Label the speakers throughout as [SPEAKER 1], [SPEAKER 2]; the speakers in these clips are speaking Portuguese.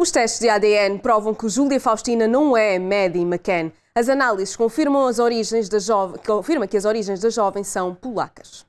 [SPEAKER 1] Os testes de ADN provam que Júlia Faustina não é Maddie McCann. As análises confirmam, as origens da jove... confirma que as origens da jovem são polacas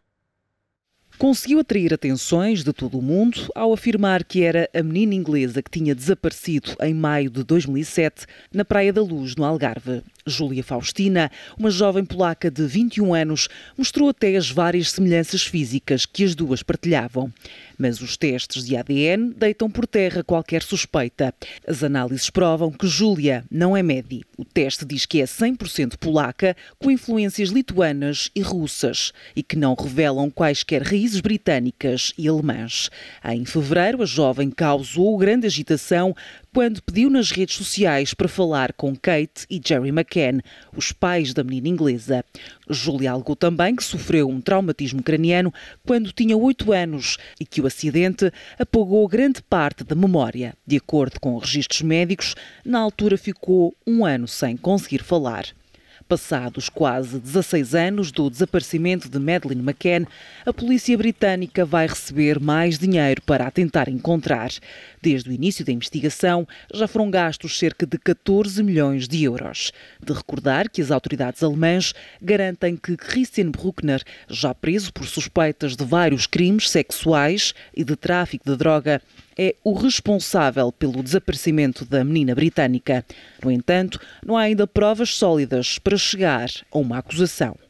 [SPEAKER 2] conseguiu atrair atenções de todo o mundo ao afirmar que era a menina inglesa que tinha desaparecido em maio de 2007 na Praia da Luz, no Algarve. Júlia Faustina, uma jovem polaca de 21 anos, mostrou até as várias semelhanças físicas que as duas partilhavam. Mas os testes de ADN deitam por terra qualquer suspeita. As análises provam que Júlia não é Medi. O teste diz que é 100% polaca, com influências lituanas e russas, e que não revelam quaisquer raízes britânicas e alemãs. Em fevereiro, a jovem causou grande agitação quando pediu nas redes sociais para falar com Kate e Jerry McCann, os pais da menina inglesa. Julia alegou também que sofreu um traumatismo craniano quando tinha 8 anos e que o acidente apagou grande parte da memória. De acordo com registros médicos, na altura ficou um ano sem conseguir falar passados quase 16 anos do desaparecimento de Madeleine McCann, a polícia britânica vai receber mais dinheiro para a tentar encontrar. Desde o início da investigação, já foram gastos cerca de 14 milhões de euros. De recordar que as autoridades alemãs garantem que Christian Bruckner, já preso por suspeitas de vários crimes sexuais e de tráfico de droga, é o responsável pelo desaparecimento da menina britânica. No entanto, não há ainda provas sólidas para chegar a uma acusação.